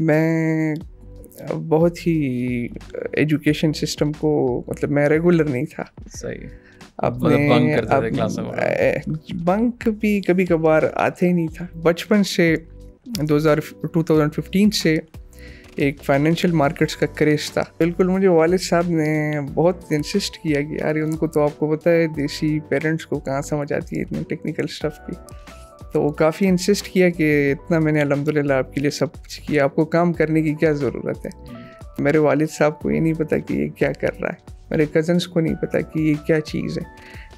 मैं बहुत ही education uh, system को मतलब मैं रेगुलर नहीं था सही अपने बंक, बंक भी कभी कभार आते ही नहीं था बचपन से 2000 2015 से एक फाइनेंशियल मार्केट्स का क्रेज था बिल्कुल मुझे वालिद साहब ने बहुत इंसिस्ट किया कि यार उनको तो आपको पता है देसी पेरेंट्स को कहाँ समझ आती है इतने टेक्निकल स्टफ़ की तो वो काफ़ी इंसिस्ट किया कि इतना मैंने अलहमदिल्ला आपके लिए सब कुछ किया आपको काम करने की क्या ज़रूरत है मेरे वालिद साहब को ये नहीं पता कि ये क्या कर रहा है मेरे कज़न्स को नहीं पता कि ये क्या चीज़ है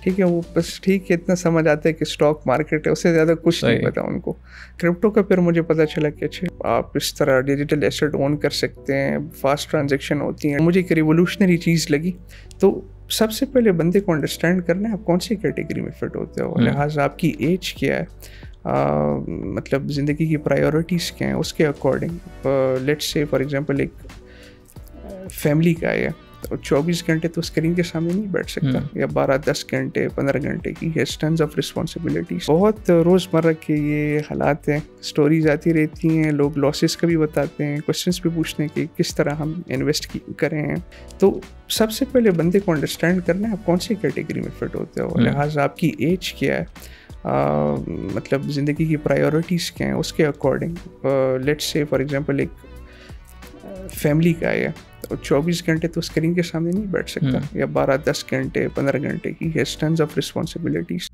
ठीक है वो बस ठीक है इतना समझ आता है कि स्टॉक मार्केट है उससे ज़्यादा कुछ नहीं पता उनको क्रिप्टो का फिर मुझे पता चला कि अच्छे आप इस तरह डिजिटल एसेट ओन कर सकते हैं फास्ट ट्रांजेक्शन होती हैं मुझे एक रिवोल्यूशनरी चीज़ लगी तो सबसे पहले बंदे को अंडरस्टैंड करना है आप कौन सी कैटेगरी में फिट होते हो हम्म। लिहाजा आपकी एज क्या है आ, मतलब ज़िंदगी की प्रायोरिटीज़ क्या हैं उसके according let's say for example एक फैमिली का है तो 24 घंटे तो स्क्रीन के सामने नहीं बैठ सकता हम्म। या 12 10 घंटे 15 घंटे की है टन्स ऑफ रिस्पॉन्सिबिलिटी बहुत रोज़मर्रा के ये हालात हैं स्टोरीज आती रहती हैं लोग लॉसेस का भी बताते हैं क्वेश्चन भी पूछते हैं कि किस तरह हम इन्वेस्ट करें तो सबसे पहले बंदे को अंडरस्टैंड करना है आप कौन सी कैटेगरी में फिट होते हो हम्म। लिहाजा आपकी एज क्या है आ, मतलब ज़िंदगी की प्रायोरिटीज़ क्या हैं उसके according let's say for example एक फैमिली का है और तो 24 घंटे तो स्क्रीन के सामने नहीं बैठ सकता hmm. या 12-10 घंटे 15 घंटे की has tons of responsibilities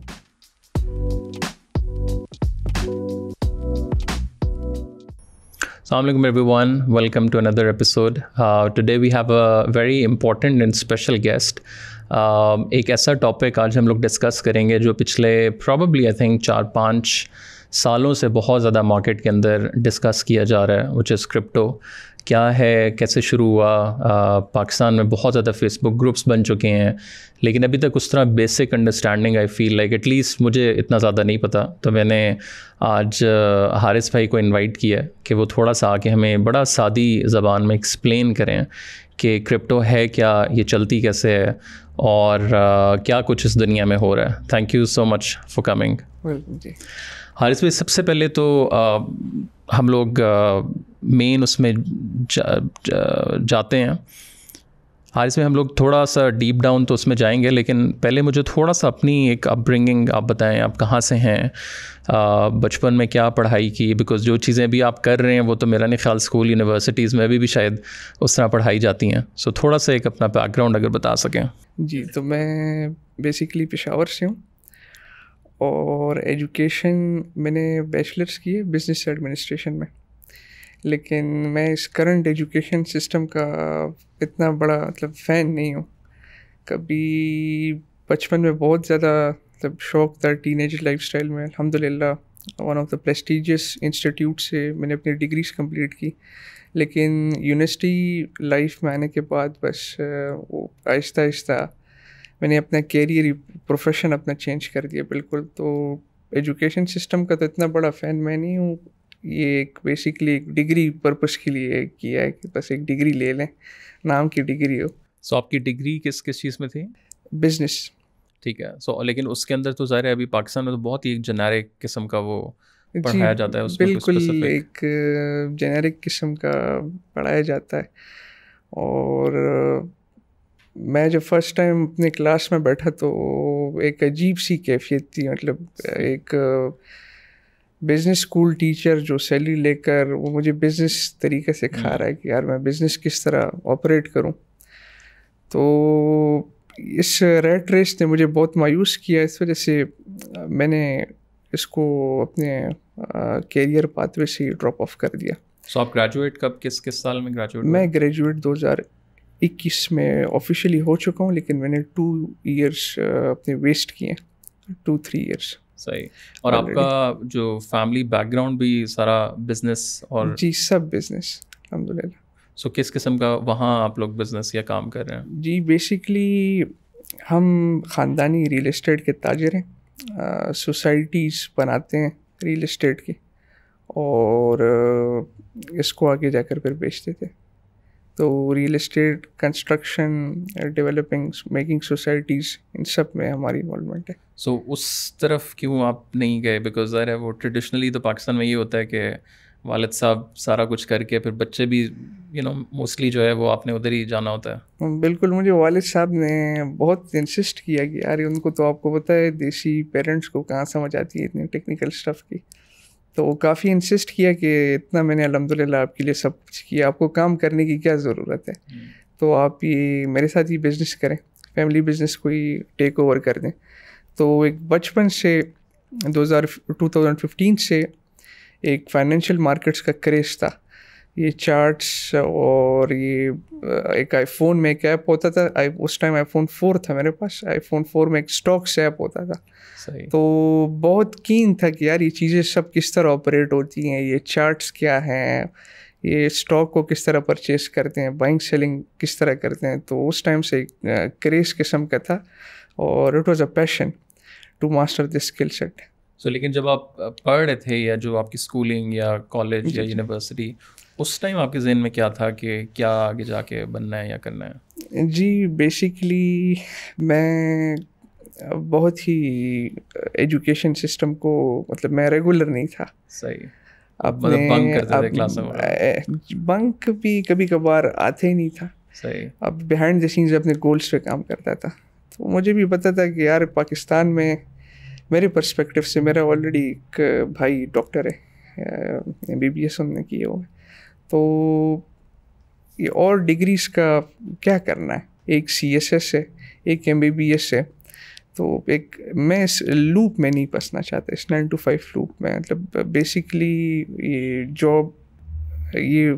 Assalamualaikum everyone. Welcome to another episode. Uh, today we have a very important and special guest. Uh, एक ऐसा टॉपिक आज हम लोग डिस्कस करेंगे जो पिछले प्रॉब्ली आई थिंक चार पाँच सालों से बहुत ज़्यादा मार्केट के अंदर डिस्कस किया जा रहा है विच इज़ क्रिप्टो क्या है कैसे शुरू हुआ आ, पाकिस्तान में बहुत ज़्यादा फेसबुक ग्रुप्स बन चुके हैं लेकिन अभी तक उस तरह basic understanding I feel like at least मुझे इतना ज़्यादा नहीं पता तो मैंने आज हारिस भाई को इनवाइट किया कि वो थोड़ा सा आके हमें बड़ा सादी ज़बान में एक्सप्लेन करें कि क्रिप्टो है क्या ये चलती कैसे है और आ, क्या कुछ इस दुनिया में हो रहा है thank you so much for coming Haris भाई सबसे पहले तो आ, हम लोग मेन उसमें जा, जा, जाते हैं आज इसमें हम लोग थोड़ा सा डीप डाउन तो उसमें जाएंगे लेकिन पहले मुझे थोड़ा सा अपनी एक अपब्रिंगिंग आप बताएं आप कहाँ से हैं बचपन में क्या पढ़ाई की बिकॉज़ जो चीज़ें भी आप कर रहे हैं वो तो मेरा नहीं ख्याल स्कूल यूनिवर्सिटीज़ में भी, भी शायद उस तरह पढ़ाई जाती हैं सो so, थोड़ा सा एक अपना बैकग्राउंड अगर बता सकें जी तो मैं बेसिकली पेशावर से हूँ और एजुकेशन मैंने बैचलर्स की है बिज़नेस एडमिनिस्ट्रेशन में लेकिन मैं इस करंट एजुकेशन सिस्टम का इतना बड़ा मतलब फ़ैन नहीं हूँ कभी बचपन में बहुत ज़्यादा मतलब शौक था टीन एज लाइफ स्टाइल में अलहमदिल्ला one of the prestigious institute से मैंने अपनी डिग्रीज कंप्लीट की लेकिन यूनिवर्सिटी लाइफ में आने के बाद बस वो आहिस्ता आहिस्ता मैंने अपना कैरियर प्रोफेशन अपना चेंज कर दिया बिल्कुल तो एजुकेशन सिस्टम का तो इतना बड़ा फ़ैन मैं नहीं हूँ ये एक बेसिकली एक डिग्री पर्पस के लिए किया है कि बस एक डिग्री ले लें नाम की डिग्री हो सो so, आपकी डिग्री किस किस चीज़ में थी बिजनेस ठीक है सो so, लेकिन उसके अंदर तो ज़ाहिर है अभी पाकिस्तान में तो बहुत ही एक जेनेरिक किस्म का वो पढ़ाया जाता है उसमें तो बिल्कुल एक जेनेरिक किस्म का पढ़ाया जाता है और मैं जब फर्स्ट टाइम अपने क्लास में बैठा तो एक अजीब सी कैफियत थी मतलब एक बिज़नेस स्कूल टीचर जो सैलरी लेकर वो मुझे बिज़नेस तरीके से खा हम्म। रहा है कि यार मैं बिज़नेस किस तरह ऑपरेट करूं तो इस रेड रेस ने मुझे बहुत मायूस किया इस वजह से मैंने इसको अपने कैरियर पाथवे से ही ड्रॉप ऑफ कर दिया सो so, आप ग्रेजुएट कब किस किस साल में ग्रेजुएट मैं ग्रेजुएट 2021 में ऑफिशियली हो चुका हूँ लेकिन मैंने टू इयर्स अपने वेस्ट किए टू थ्री इयर्स सही और आपका जो फैमिली बैकग्राउंड भी सारा बिजनेस और जी सब बिजनेस अलहमदिल्ला सो किस किस्म का वहाँ आप लोग बिजनेस या काम कर रहे हैं जी बेसिकली हम ख़ानदानी रियल इस्टेट के ताजर हैं सोसाइटीज़ बनाते हैं रियल इस्टेट की और इसको आगे जाकर फिर बेचते थे तो real estate construction developing making societies इन सब में हमारी इन्वॉलमेंट है सो so, उस तरफ क्यों आप नहीं गए बिकॉज ज़ाहिर है वो ट्रेडिशनली तो पाकिस्तान में ये होता है कि वालद साहब सारा कुछ करके फिर बच्चे भी यू नो मोस्टली जो है वो आपने उधर ही जाना होता है हम्म, बिल्कुल मुझे वालद साहब ने बहुत इंसिस्ट किया कि यार उनको तो आपको पता है देसी पेरेंट्स को कहाँ समझ आती है इतनी टेक्निकल स्टफ़ की तो वो काफ़ी इंसिस्ट किया कि इतना मैंने अलहमदिल्ला आपके लिए सब कुछ किया आपको काम करने की क्या ज़रूरत है हम्म। तो आप ये मेरे साथ ये बिज़नेस करें फैमिली बिज़नेस कोई टेक ओवर कर दें तो एक बचपन से 2000 2015 से एक फाइनेंशियल मार्केट्स का क्रेज़ था ये चार्ट्स और ये एक आईफोन में एक ऐप होता था आई उस टाइम आईफोन फोर था मेरे पास आईफोन फोर में एक स्टॉक्स ऐप होता था सही तो बहुत कीन था कि यार ये चीज़ें सब किस तरह ऑपरेट होती हैं ये चार्ट्स क्या हैं ये स्टॉक को किस तरह परचेस करते हैं बाइंग सेलिंग किस तरह करते हैं तो उस टाइम से क्रेज किस्म का था और it was a passion to master this skill set so लेकिन जब आप पढ़ रहे थे या जो आपकी स्कूलिंग या कॉलेज या यूनिवर्सिटी उस टाइम आपके जहन में क्या था कि क्या आगे जाके बनना है या करना है जी बेसिकली मैं बहुत ही एजुकेशन सिस्टम को मतलब मैं रेगुलर नहीं था सही अब मतलब बंक बंक भी कभी कभार आते ही नहीं था सही अब बिहाइंड द सीन्स अपने गोल्स पे काम करता था तो मुझे भी पता था कि यार पाकिस्तान में मेरे पर्सपेक्टिव से मेरा ऑलरेडी एक भाई डॉक्टर है एम बी बी एस उनने किए हुए तो ये और डिग्रीज़ का क्या करना है एक सी एस एस है एक एम बी बी एस है तो एक मैं इस लूप में नहीं फंसना चाहता इस नाइन टू फाइव लूप में मतलब बेसिकली ये जॉब ये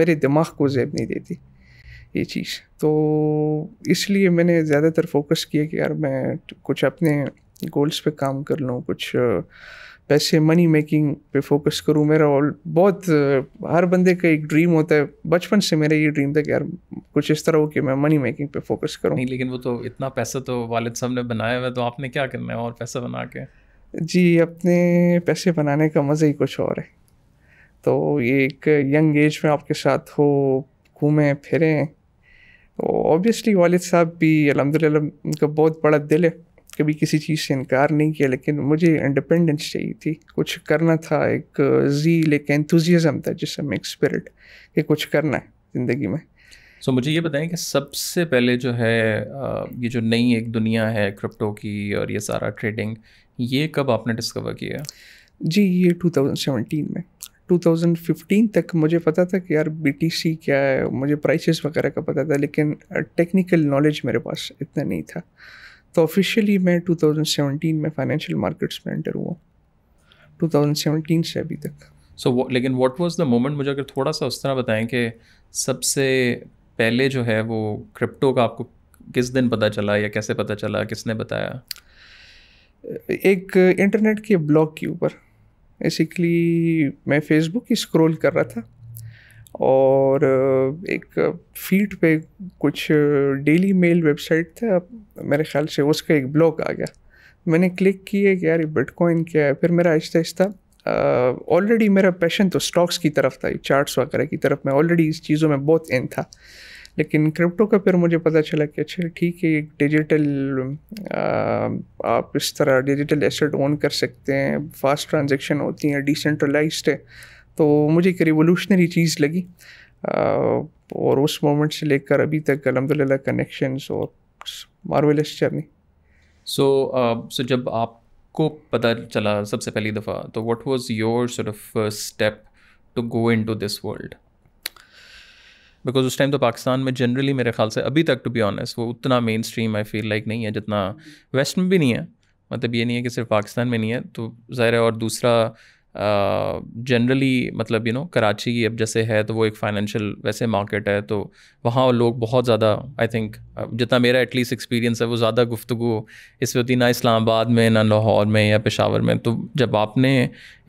मेरे दिमाग को जैब नहीं देती ये चीज़ तो इसलिए मैंने ज़्यादातर फोकस किया कि यार मैं कुछ अपने गोल्स पे काम कर लूँ कुछ पैसे मनी मेकिंग पे फोकस करूँ मेरा और बहुत हर बंदे का एक ड्रीम होता है बचपन से मेरा ये ड्रीम था कि यार कुछ इस तरह हो कि मैं मनी मेकिंग पे फोकस करूँ नहीं लेकिन वो तो इतना पैसा तो वालिद साहब ने बनाया हुआ तो आपने क्या करना है और पैसा बना के जी अपने पैसे बनाने का मज़ा ही कुछ और है तो ये एक यंग एज में आपके साथ हो घूमें फिरें तो ऑब्वियसली वालिद साहब भी अलहमदिल्ला उनका बहुत बड़ा दिल है कभी किसी चीज़ से इनकार नहीं किया लेकिन मुझे इंडिपेंडेंस चाहिए थी कुछ करना था एक जी uh, एक एंथज़म था जिसमें एक स्पिरिट कि कुछ करना है ज़िंदगी में सो so, मुझे ये बताएं कि सबसे पहले जो है uh, ये जो नई एक दुनिया है क्रिप्टो की और ये सारा ट्रेडिंग ये कब आपने डिस्कवर किया जी ये 2017 में 2015 तक मुझे पता था कि यार बीटीसी क्या है मुझे प्राइसेस वगैरह का पता था लेकिन टेक्निकल uh, नॉलेज मेरे पास इतना नहीं था तो ऑफिशियली मैं 2017 में फाइनेंशियल मार्केट्स में एंटर हुआ 2017 से अभी तक सो so, लेकिन व्हाट वाज द मोमेंट मुझे अगर थोड़ा सा उस तरह बताएं कि सबसे पहले जो है वो क्रिप्टो का आपको किस दिन पता चला या कैसे पता चला किसने बताया एक इंटरनेट के ब्लॉग के ऊपर बेसिकली मैं फेसबुक ही स्क्रॉल कर रहा था और एक फीड पे कुछ डेली मेल वेबसाइट था मेरे ख्याल से उसका एक ब्लॉग आ गया मैंने क्लिक किया कि यार ये बिटकॉइन क्या है फिर मेरा आहिस्ता आहिस्ता ऑलरेडी मेरा पैशन तो स्टॉक्स की तरफ था चार्ट्स वगैरह की तरफ मैं ऑलरेडी इस चीज़ों में बहुत इन था लेकिन क्रिप्टो का फिर मुझे पता चला कि अच्छा ठीक है एक डिजिटल आप इस तरह डिजिटल एसेट ओन कर सकते हैं फास्ट ट्रांजेक्शन होती हैं डिसेंट्रलाइज्ड है तो मुझे एक रिवोल्यूशनरी चीज़ लगी और उस मोमेंट से लेकर अभी तक अलहमद ला कनेक्शन और मार्वलस जर्नी सो सो जब आपको पता चला सबसे पहली दफ़ा तो what was your sort of step to go in into this world because उस टाइम तो पाकिस्तान में जनरली मेरे ख्याल से अभी तक टू बी ऑनेस्ट वो उतना mainstream I feel like नहीं है जितना वेस्ट में भी नहीं है मतलब ये नहीं है कि सिर्फ पाकिस्तान में नहीं है तो ज़ाहिर है और दूसरा जनरली uh, मतलब you you know know, Karachi अब जैसे है तो वो एक फाइनेंशियल वैसे मार्केट है तो वहाँ लोग बहुत ज़्यादा आई थिंक जितना मेरा एटलीस्ट एक्सपीरियंस है वो ज़्यादा गुफ्तु इस होती ना इस्लामाबाद में ना लाहौर में या पेशावर में तो जब आपने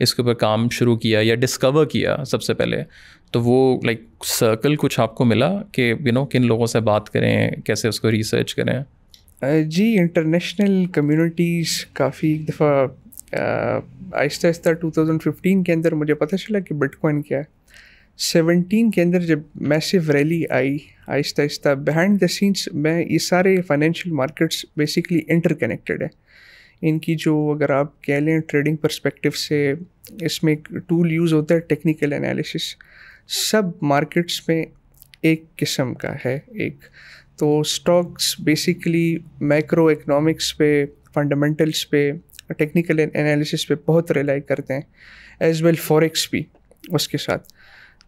इसके ऊपर काम शुरू किया या डिस्कवर किया सबसे पहले तो वो लाइक सर्कल कुछ आपको मिला कि यू नो किन लोगों से बात करें कैसे उसको रिसर्च करें जी इंटरनेशनल कम्युनिटीज़ काफ़ी एक दफ़ा Uh, आहिस्ता आहिस्ता 2015 के अंदर मुझे पता चला कि बिटकॉइन क्या है 17 के अंदर जब मैसिव रैली आई आहिस्ता आहिस्ता बिहाइंड द सीन्स में ये सारे फाइनेंशियल मार्केट्स बेसिकली इंटरकनेक्टेड है इनकी जो अगर आप कह लें ट्रेडिंग परस्पेक्टिव से इसमें एक टूल यूज़ होता है टेक्निकल एनालिसिस सब मार्केट्स में एक किस्म का है एक तो स्टॉक्स बेसिकली मैक्रो इकनॉमिक्स पे फंडामेंटल्स पे टेक्निकल एनालिसिस पे बहुत रिलाई करते हैं एज वेल फॉरेक्स भी उसके साथ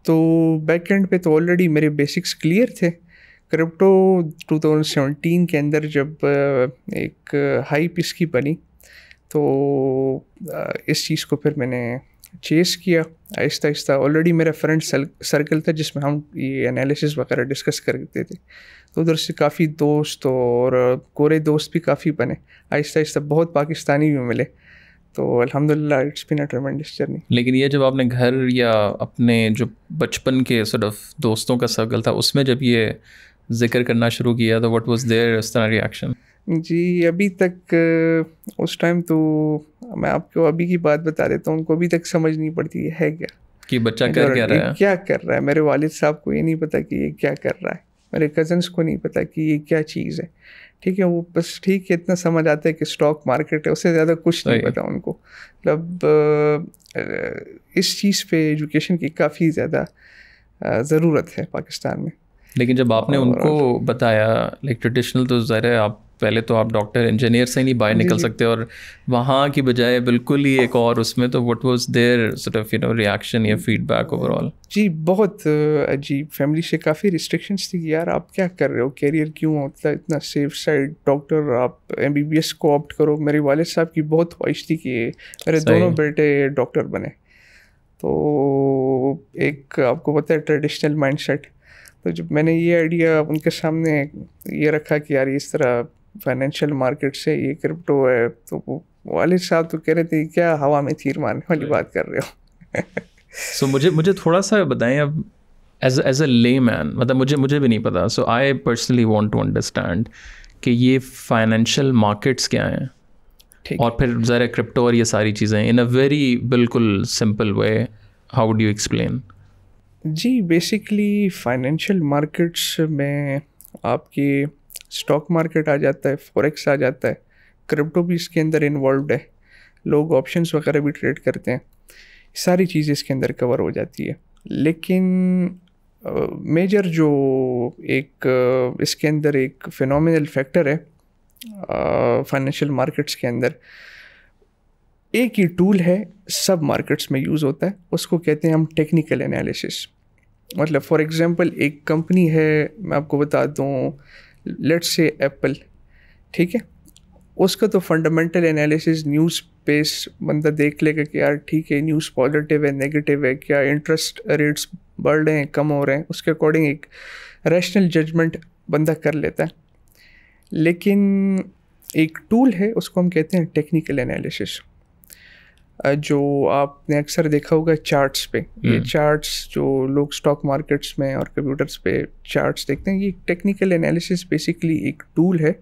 तो बैक एंड पे तो ऑलरेडी मेरे बेसिक्स क्लियर थे क्रिप्टो 2017 के अंदर जब एक हाइप इसकी बनी तो इस चीज़ को फिर मैंने चेस किया आहिस्ता आहिस्ता ऑलरेडी मेरा फ्रेंड सर्कल था जिसमें हम ये एनालिसिस वगैरह डिस्कस करते थे तो उधर से काफ़ी दोस्त और गोरे दोस्त भी काफ़ी बने आहिस्ता आहिस्ता बहुत पाकिस्तानी भी मिले तो अल्हम्दुलिल्लाह इट्स बिन अ जर्नी लेकिन ये जब आपने घर या अपने जो बचपन के सॉर्ट ऑफ दोस्तों का सर्कल था उसमें जब ये जिक्र करना शुरू किया तो व्हाट वाज देयर इस तरह रिएक्शन जी अभी तक उस टाइम तो मैं आपको अभी की बात बता देता हूँ उनको अभी तक समझ नहीं पड़ती है क्या कि बच्चा कर क्या रहा है क्या कर रहा है मेरे वालिद साहब को ये नहीं पता कि ये क्या कर रहा है मेरे कज़न्स को नहीं पता कि ये क्या चीज़ है ठीक है वो बस ठीक है इतना समझ आता है कि स्टॉक मार्केट है उससे ज़्यादा कुछ नहीं पता उनको मतलब इस चीज़ पे एजुकेशन की काफ़ी ज़्यादा ज़रूरत है पाकिस्तान में लेकिन जब आपने उनको बताया लाइक ट्रेडिशनल तो ज़रा आप पहले तो आप डॉक्टर इंजीनियर से नहीं बाहर निकल सकते और वहाँ की बजाय बिल्कुल ही एक और उसमें तो what was their sort of you know reaction या फीडबैक ओवरऑल जी बहुत अजीब फैमिली से काफ़ी रिस्ट्रिक्शंस थी कि यार आप क्या कर रहे हो कैरियर क्यों होता है इतना सेफ साइड डॉक्टर आप एम बी बी एस को ऑप्ट करो मेरे वाल साहब की बहुत ख्वाहिश थी कि मेरे दोनों बेटे डॉक्टर बने तो एक आपको पता है ट्रेडिशनल सेट तो जब मैंने ये आइडिया उनके सामने ये रखा कि यार इस तरह फाइनेंशियल मार्केट से ये क्रिप्टो है तो वो वालिद साहब तो कह रहे थे क्या हवा में तीर मारने वाली बात कर रहे हो सो so, मुझे मुझे थोड़ा सा बताएं अब एज एज अ ले मैन मतलब मुझे मुझे भी नहीं पता so I personally want to understand कि ये फाइनेंशियल मार्केट्स क्या हैं और फिर ज़रा क्रिप्टो और ये सारी चीज़ें इन अ वेरी बिल्कुल simple way how do explain जी बेसिकली फाइनेंशियल मार्केट्स में आपकी स्टॉक मार्केट आ जाता है फॉरेक्स आ जाता है क्रिप्टो भी इसके अंदर इन्वॉल्व है लोग ऑप्शंस वगैरह भी ट्रेड करते हैं सारी चीज़ें इसके अंदर कवर हो जाती है लेकिन मेजर जो एक इसके अंदर एक फिनोमिनल फैक्टर है फाइनेंशियल मार्केट्स के अंदर एक ही टूल है सब मार्केट्स में यूज़ होता है उसको कहते हैं हम टेक्निकल एनालिसिस मतलब फॉर एग्ज़ाम्पल एक कंपनी है मैं आपको बता दूँ लेट्स से एप्पल ठीक है उसका तो फंडामेंटल एनालिसिस न्यूज़ बेस बंदा देख लेगा कि यार ठीक है न्यूज़ पॉजिटिव है नेगेटिव है क्या इंटरेस्ट रेट्स बढ़ रहे हैं कम हो रहे हैं उसके अकॉर्डिंग एक रैशनल जजमेंट बंदा कर लेता है लेकिन एक टूल है उसको हम कहते हैं टेक्निकल एनालिसिस जो आपने अक्सर देखा होगा चार्ट्स पे ये चार्ट्स हम्म। जो लोग स्टॉक मार्केट्स में और कंप्यूटर्स पे चार्ट्स देखते हैं ये टेक्निकल एनालिसिस बेसिकली एक टूल है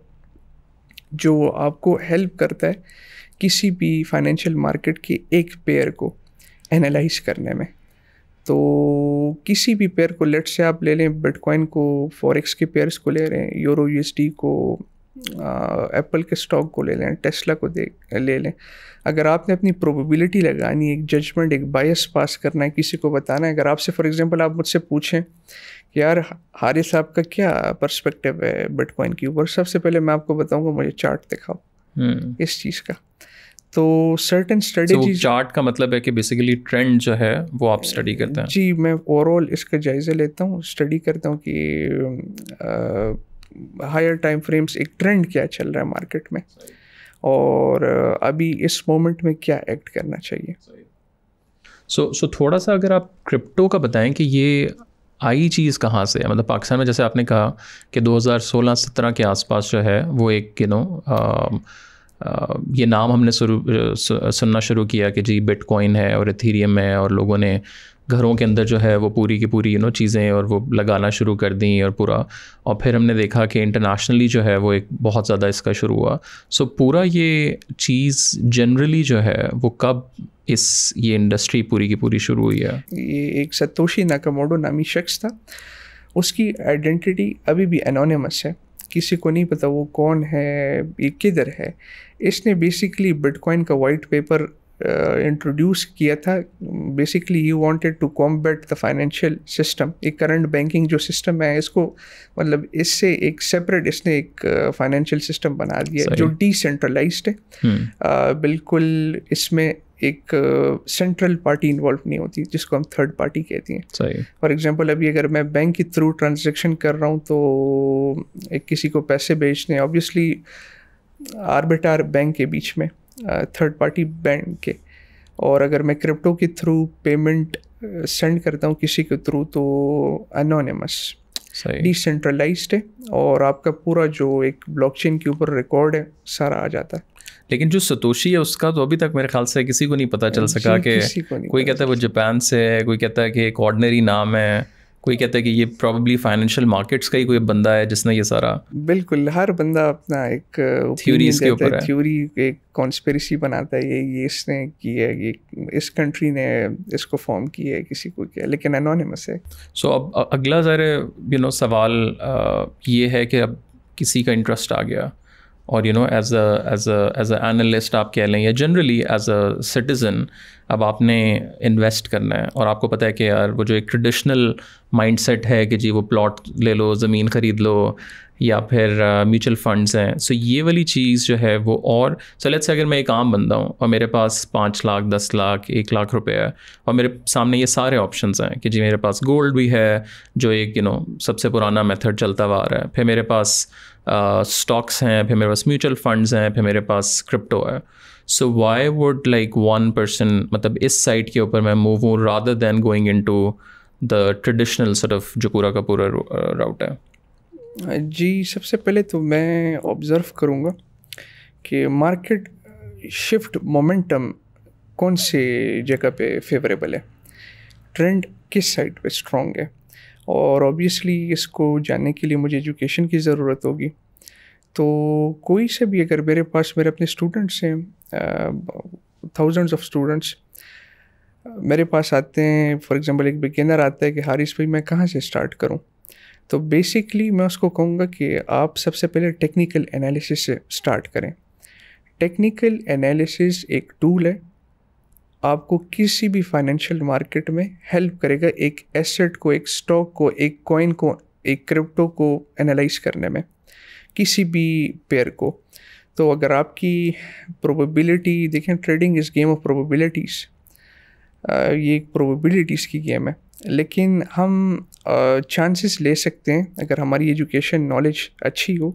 जो आपको हेल्प करता है किसी भी फाइनेंशियल मार्केट के एक पेयर को एनालाइज करने में तो किसी भी पेयर को लेट से आप ले लें बिटकॉइन को फॉरेक्स के पेयर्स को ले रहे हैं यूरो यूएसडी को एप्पल के स्टॉक को ले लें टेस्ला को दे ले लें अगर आपने अपनी प्रोबेबिलिटी लगानी एक जजमेंट एक बायस पास करना है किसी को बताना है अगर आपसे फॉर एग्जांपल आप मुझसे पूछें कि यार हारिस साहब का क्या पर्सपेक्टिव है बिटकॉइन के ऊपर सबसे पहले मैं आपको बताऊंगा मुझे चार्ट दिखाओ hmm. इस चीज़ का तो सर्टेन स्टडीज चार्ट का मतलब है कि बेसिकली ट्रेंड जो है वो आप स्टडी करते हैं जी मैं ओवरऑल इसका जायज़ा लेता हूँ स्टडी करता हूँ कि आ, हायर टाइम फ्रेम्स एक ट्रेंड क्या चल रहा है मार्केट में और अभी इस मोमेंट में क्या एक्ट करना चाहिए सो so, सो so थोड़ा सा अगर आप क्रिप्टो का बताएं कि ये आई चीज़ कहाँ से है मतलब पाकिस्तान में जैसे आपने कहा कि 2016-17 के आसपास जो है वो एक यू नो ये नाम हमने शुरू सुनना शुरू किया कि जी बिटकॉइन है और इथीरियम है और लोगों ने घरों के अंदर जो है वो पूरी की पूरी यू नो चीज़ें और वो लगाना शुरू कर दी और पूरा और फिर हमने देखा कि इंटरनेशनली जो है वो एक बहुत ज़्यादा इसका शुरू हुआ सो पूरा ये चीज़ जनरली जो है वो कब इस ये इंडस्ट्री पूरी की पूरी शुरू हुई है ये एक सतोशी नाकामोडो नामी शख्स था उसकी आइडेंटिटी अभी भी अनोनमस है किसी को नहीं पता वो कौन है ये किधर है इसने बेसिकली बिटकॉइन का वाइट पेपर इंट्रोड्यूस uh, किया था basically you wanted to combat the financial system एक करंट बैंकिंग जो सिस्टम है इसको मतलब इससे एक सेपरेट इसने एक फाइनेंशियल uh, सिस्टम बना दिया जो डिसेंट्रलाइज है हम्म। uh, बिल्कुल इसमें एक सेंट्रल पार्टी इन्वॉल्व नहीं होती जिसको हम थर्ड पार्टी कहती हैं फॉर एग्जांपल अभी अगर मैं बैंक के थ्रू ट्रांजेक्शन कर रहा हूँ तो एक किसी को पैसे भेजने ऑब्वियसली आर्बिटार बैंक के बीच में थर्ड पार्टी बैंक के और अगर मैं क्रिप्टो के थ्रू पेमेंट सेंड करता हूँ किसी के थ्रू तो अनोनिमस डिसेंट्रलाइज है और आपका पूरा जो एक ब्लॉकचेन के ऊपर रिकॉर्ड है सारा आ जाता है लेकिन जो सतोशी है उसका तो अभी तक मेरे ख्याल से किसी को नहीं पता चल सका कि कोई कहता है वो जापान से है कोई कहता है कि एक ऑर्डनरी नाम है कोई कहता है कि ये प्रॉब्ली फाइनेंशियल मार्केट्स का ही कोई बंदा है जिसने ये सारा बिल्कुल हर बंदा अपना एक थ्योरी uh, इसके ऊपर है थ्योरी एक कॉन्स्पेरिसी बनाता है ये ये इसने किया ये इस कंट्री ने इसको फॉर्म किया है किसी को किया लेकिन अनोनिमस है सो so, अब अगला ज़रा यू नो सवाल आ, ये है कि अब किसी का इंटरेस्ट आ गया और you know as as as a analyst आप कह लें या जनरली एज अ सिटीज़न अब आपने इन्वेस्ट करना है और आपको पता है कि यार वो जो एक ट्रेडिशनल माइंडसेट है कि जी वो प्लॉट ले लो ज़मीन ख़रीद लो या फिर म्यूचुअल uh, फंड्स हैं सो ये वाली चीज़ जो है वो और सो लेट्स अगर मैं एक आम बंदा हूँ और मेरे पास पाँच लाख दस लाख एक लाख रुपए है और मेरे सामने ये सारे ऑप्शंस हैं कि जी मेरे पास गोल्ड भी है जो एक यू you नो know, सबसे पुराना मेथड चलता हुआ आ रहा है फिर मेरे पास स्टॉक्स uh, हैं फिर मेरे पास म्यूचुअल फंड्स हैं फिर मेरे पास क्रिप्टो है so why would like one person मतलब इस साइड के ऊपर मैं मूव हूँ rather than going in to the traditional sort of जो पूरा का पूरा राउट uh, है जी सबसे पहले तो मैं ऑब्ज़र्व करूँगा कि मार्केट शिफ्ट मोमेंटम कौन से जगह पे फेवरेबल है ट्रेंड किस साइड पे स्ट्रॉन्ग है और ऑब्वियसली इसको जानने के लिए मुझे एजुकेशन की ज़रूरत होगी तो कोई से भी अगर मेरे पास मेरे अपने स्टूडेंट्स हैं थाउजेंड्स ऑफ स्टूडेंट्स मेरे पास आते हैं फॉर एग्ज़ाम्पल एक बिगिनर आता है कि हारिस भाई मैं कहाँ से स्टार्ट करूँ तो बेसिकली मैं उसको कहूँगा कि आप सबसे पहले टेक्निकल एनालिसिस से स्टार्ट करें टेक्निकल एनालिसिस एक टूल है आपको किसी भी फाइनेंशियल मार्केट में हेल्प करेगा एक एसेट को एक स्टॉक को एक कॉइन को एक क्रिप्टो को एनालाइज करने में किसी भी पेयर को तो अगर आपकी प्रोबेबिलिटी देखें trading is game of probabilities ये एक प्रोबेबिलिटीज़ की गेम है लेकिन हम चांसेस ले सकते हैं अगर हमारी एजुकेशन नॉलेज अच्छी हो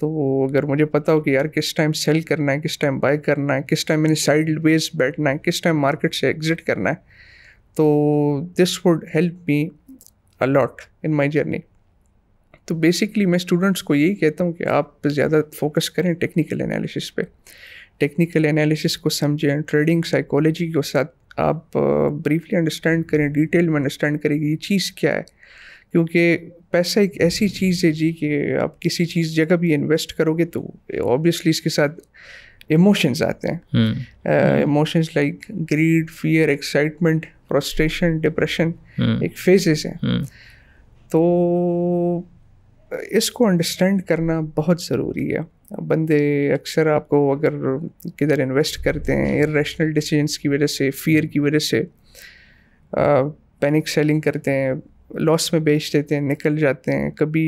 तो अगर मुझे पता हो कि यार किस टाइम सेल करना है किस टाइम बाय करना है किस टाइम मैंने साइड वेज बैठना है किस टाइम मार्केट से एग्ज़िट करना है तो this would help me a lot in my journey तो बेसिकली मैं स्टूडेंट्स को यही कहता हूँ कि आप ज़्यादा फोकस करें टेक्निकल एनालिसिस पे टेक्निकल एनालिसिस को समझें ट्रेडिंग साइकोलॉजी के साथ आप ब्रीफली अंडरस्टैंड करें डिटेल में अंडरस्टैंड करें कि ये चीज़ क्या है क्योंकि पैसा एक ऐसी चीज़ है जी कि आप किसी चीज़ जगह भी इन्वेस्ट करोगे तो ऑब्वियसली इसके साथ इमोशंस आते हैं emotions like greed fear excitement frustration depression एक फेजेस हैं हम्म। तो इसको अंडरस्टैंड करना बहुत ज़रूरी है बंदे अक्सर आपको अगर किधर इन्वेस्ट करते हैं इरेशनल डिसीजंस की वजह से फियर की वजह से पैनिक सेलिंग करते हैं लॉस में बेच देते हैं निकल जाते हैं कभी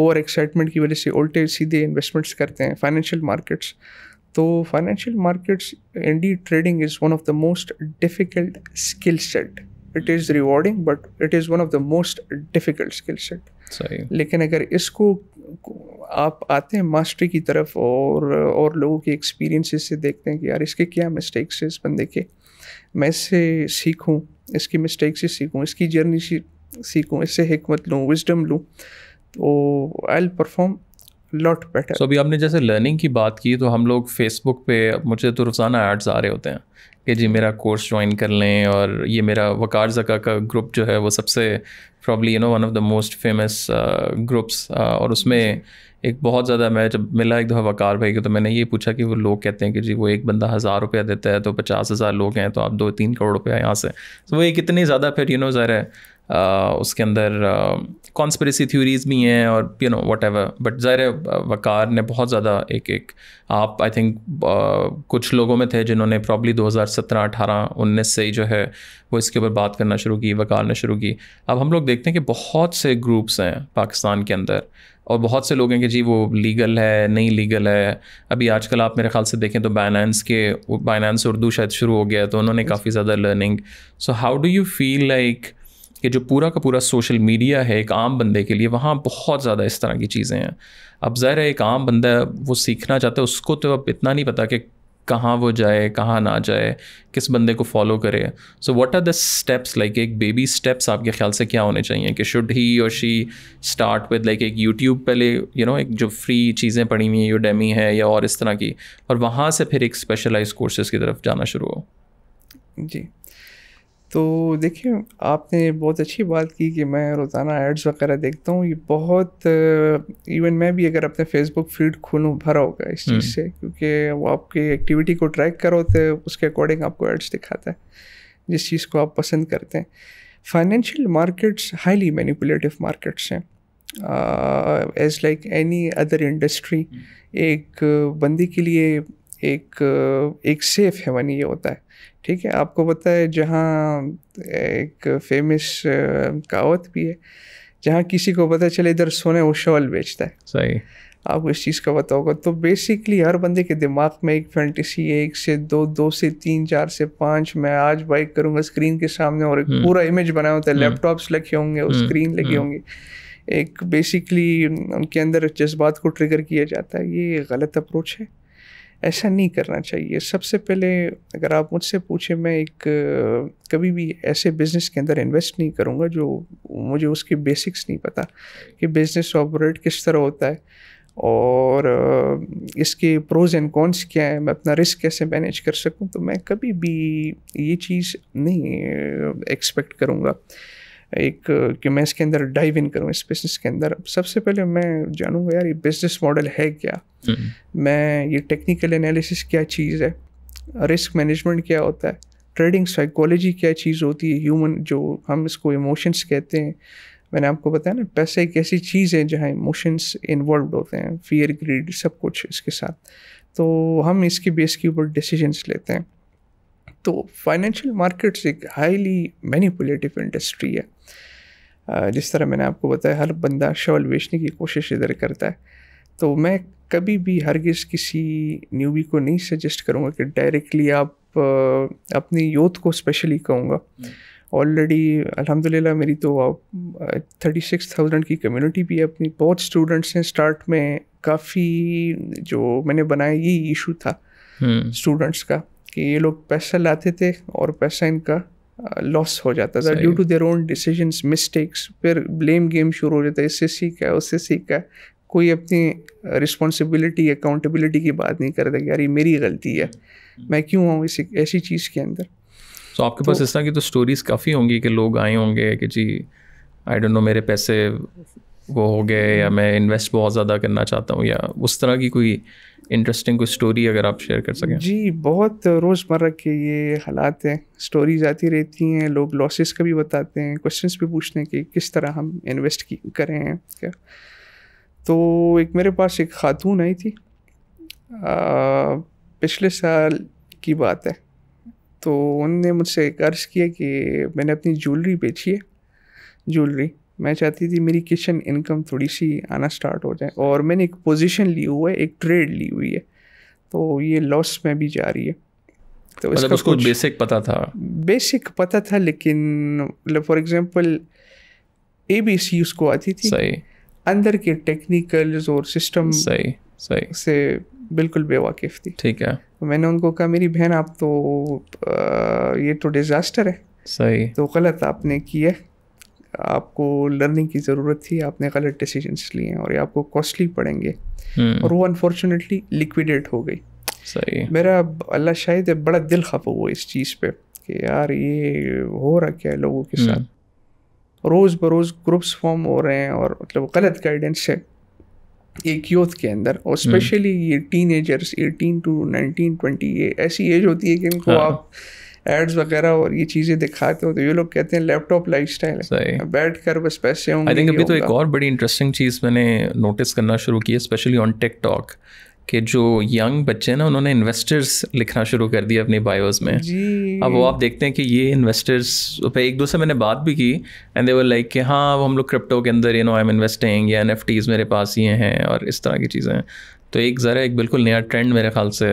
ओवर एक्साइटमेंट की वजह से उल्टे सीधे इन्वेस्टमेंट्स करते हैं फाइनेंशियल मार्केट्स तो फाइनेंशियल मार्केट्स इंडी trading is one of the most difficult skill set it is rewarding but it is one of the most difficult skill set लेकिन अगर इसको आप आते हैं मास्टरी की तरफ और और लोगों के एक्सपीरियंसेस से देखते हैं कि यार इसके क्या मिस्टेक्स हैं इस बंदे के मैं इससे सीखूं इसकी मिस्टेक से सीखूं इसकी जर्नी से सीखूं इससे हमत लूँ विजडम लूँ तो I perform lot better so अभी आपने जैसे लर्निंग की बात की तो हम लोग फेसबुक पे मुझे तो रोज़ाना एड्स आ रहे होते हैं कि जी मेरा कोर्स ज्वाइन कर लें और ये मेरा वकार जका का ग्रुप जो है वो सबसे probably you know one of the most famous groups और उसमें एक बहुत ज़्यादा मैं जब मिला एक दफ़ा वकार भाई को तो मैंने ये पूछा कि वो लोग कहते हैं कि जी वो एक बंदा हज़ार रुपया देता है तो पचास हज़ार लोग हैं तो आप दो तीन करोड़ रुपया यहाँ से तो वो एक इतनी ज़्यादा फिर यू नो ज़रा है उसके अंदर कॉन्स्परेसी थ्योरीज भी हैं और you know whatever but ज़ाहिर वकार ने बहुत ज़्यादा एक एक आप आई थिंक कुछ लोगों में थे जिन्होंने प्रॉब्ली 2017 18 19 से ही जो है वो इसके ऊपर बात करना शुरू की वकार ने शुरू की अब हम लोग देखते हैं कि बहुत से ग्रुप्स हैं पाकिस्तान के अंदर और बहुत से लोग हैं कि जी वो लीगल है नहीं लीगल है अभी आजकल आप मेरे ख्याल से देखें तो बाइनानस के बाइनानस उर्दू शायद शुरू हो गया तो उन्होंने काफ़ी ज़्यादा learning so how do you feel like कि जो पूरा का पूरा सोशल मीडिया है एक आम बंदे के लिए वहाँ बहुत ज़्यादा इस तरह की चीज़ें हैं अब ज़ाहिर है एक आम बंदा वो सीखना चाहता है उसको तो अब इतना नहीं पता कि कहाँ वो जाए कहाँ ना जाए किस बंदे को फॉलो करे so what are the steps like एक बेबी स्टेप्स आपके ख्याल से क्या होने चाहिए कि शुड ही और शी स्टार्ट विद लाइक एक यूट्यूब पहले यू you नो know, एक जो फ्री चीज़ें पड़ी हुई हैं यूडेमी है या और इस तरह की और वहाँ से फिर एक स्पेशलाइज कोर्सेज की तरफ जाना शुरू हो जी तो देखिए आपने बहुत अच्छी बात की कि मैं रोज़ाना एड्स वगैरह देखता हूँ ये बहुत इवन मैं भी अगर अपने फेसबुक फीड खोलूँ भरा होगा इस चीज़ हम्म। से क्योंकि वो आपकी एक्टिविटी को ट्रैक करो तो उसके अकॉर्डिंग आपको एड्स दिखाता है जिस चीज़ को आप पसंद करते हैं financial markets highly manipulative markets हैं as like any other industry एक बंदी के लिए एक एक सेफ वन ये होता है ठीक है आपको पता है जहाँ एक फेमस कहावत भी है जहाँ किसी को पता चले इधर सोने वो शॉल बेचता है सही आपको इस चीज़ का पता होगा तो बेसिकली हर बंदे के दिमाग में एक फैंटेसी है एक से दो दो से तीन चार से पाँच मैं आज बाइक करूँगा स्क्रीन के सामने और एक हम्म। पूरा इमेज बनाया होता है लैपटॉप्स हम्म। लगे होंगे और स्क्रीन लगी होंगी एक बेसिकली उनके अंदर जज्बात को ट्रिगर किया जाता है ये गलत अप्रोच है ऐसा नहीं करना चाहिए सबसे पहले अगर आप मुझसे पूछे मैं एक कभी भी ऐसे बिज़नेस के अंदर इन्वेस्ट नहीं करूँगा जो मुझे उसके बेसिक्स नहीं पता कि बिज़नेस ऑपरेट किस तरह होता है और इसके प्रोज एंड कॉन्स क्या है मैं अपना रिस्क कैसे मैनेज कर सकूं तो मैं कभी भी ये चीज़ नहीं एक्सपेक्ट करूँगा एक uh, कि मैं इसके अंदर डाइव इन करूँ इस बिज़नेस के अंदर सबसे पहले मैं जानूँगा यार ये बिज़नेस मॉडल है क्या हम्म। मैं ये टेक्निकल एनालिसिस क्या चीज़ है रिस्क मैनेजमेंट क्या होता है ट्रेडिंग साइकोलॉजी क्या चीज़ होती है ह्यूमन जो हम इसको इमोशंस कहते हैं मैंने आपको बताया ना पैसे एक ऐसी चीज़ है जहाँ इमोशंस इन्वॉल्व होते हैं फियर ग्रीड सब कुछ इसके साथ तो हम इसके बेस के ऊपर डिसीजंस लेते हैं तो फाइनेंशियल मार्केट्स एक हाईली मैनिपुलेटिव इंडस्ट्री है जिस तरह मैंने आपको बताया हर बंदा शवल बेचने की कोशिश इधर करता है तो मैं कभी भी हरगिज़ किसी न्यूबी को नहीं सजेस्ट करूँगा कि डायरेक्टली आप अपनी यूथ को स्पेशली कहूँगा ऑलरेडी हम्म। अल्हम्दुलिल्लाह मेरी तो थर्टी सिक्स थाउजेंड की कम्युनिटी भी है अपनी बहुत स्टूडेंट्स हैं स्टार्ट में काफ़ी जो मैंने बनाया ये इशू था स्टूडेंट्स हम्म। का कि ये लोग पैसा लाते थे और पैसा इनका लॉस uh, हो जाता था due to their own decision mistakes फिर ब्लेम गेम शुरू हो जाता है इससे सीखा है उससे सीखा है कोई अपनी रिस्पॉन्सिबिलिटी uh, अकाउंटेबिलिटी की बात नहीं करता कि यार ये मेरी गलती है हम्म। मैं क्यों आऊँ इस ऐसी चीज़ के अंदर so, आपके तो, पास इस तरह की तो स्टोरीज काफ़ी होंगी कि लोग आए होंगे कि जी आई डोंट नो मेरे पैसे वो हो गए हम्म। या मैं इन्वेस्ट बहुत ज़्यादा करना चाहता हूँ या उस तरह की कोई इंटरेस्टिंग कोई स्टोरी अगर आप शेयर कर सकें जी बहुत रोज़मर्रा के ये हालात हैं स्टोरीज आती रहती हैं लोग लॉसेस का भी बताते हैं क्वेश्चंस भी पूछते हैं कि किस तरह हम इन्वेस्ट करें हैं क्या तो एक मेरे पास एक खातून आई थी आ, पिछले साल की बात है तो उनने मुझसे एक अर्ज़ किया कि मैंने अपनी ज्वेलरी बेची है ज्वेलरी मैं चाहती थी मेरी किचन इनकम थोड़ी सी आना स्टार्ट हो जाए और मैंने एक पोजीशन ली हुई है एक ट्रेड ली हुई है तो ये लॉस में भी जा रही है तो मतलब उसको बेसिक पता था बेसिक पता था लेकिन मतलब for example A B C उसको आती थी सही अंदर के टेक्निकल और सिस्टम सही सही से बिल्कुल बेवाकिफ थी ठीक है तो मैंने उनको कहा मेरी बहन आप तो आ, ये तो डिज़ास्टर है सही तो गलत आपने किया आपको लर्निंग की ज़रूरत थी आपने गलत डिसीजंस लिए और ये आपको कॉस्टली पड़ेंगे हम्म। और वो अनफॉर्चुनेटली लिक्विडेट हो गई सही मेरा अल्लाह शायद बड़ा दिल खफा हुआ इस चीज़ पे कि यार ये हो रहा क्या है लोगों के हम्म। साथ रोज़ बरोज़ ग्रुप्स फॉर्म हो रहे हैं और मतलब गलत गाइडेंस है एक यूथ के अंदर और स्पेशली हम्म। ये teenagers eighteen to nineteen twenty ये ऐसी एज होती है कि इनको हाँ। आप एड्स वगैरह और ये चीज़ें दिखाते हो तो ये लोग कहते हैं लैपटॉप लाइफ स्टाइल है बैठ कर बस पैसे होंगे आई थिंक अभी तो एक और बड़ी इंटरेस्टिंग चीज़ मैंने नोटिस करना शुरू की है स्पेशली ऑन टिक टॉक कि जो यंग बच्चे ना उन्होंने इन्वेस्टर्स लिखना शुरू कर दिया अपने बायोज में अब वो आप देखते हैं कि ये इन्वेस्टर्स पे एक दूसरे मैंने बात भी की एंड देवर लाइक कि हाँ वो हम लोग क्रिप्टो के अंदर you know I am investing या एन मेरे पास ये हैं और इस तरह की चीज़ें तो एक ज़रा एक बिल्कुल नया ट्रेंड मेरे ख्याल से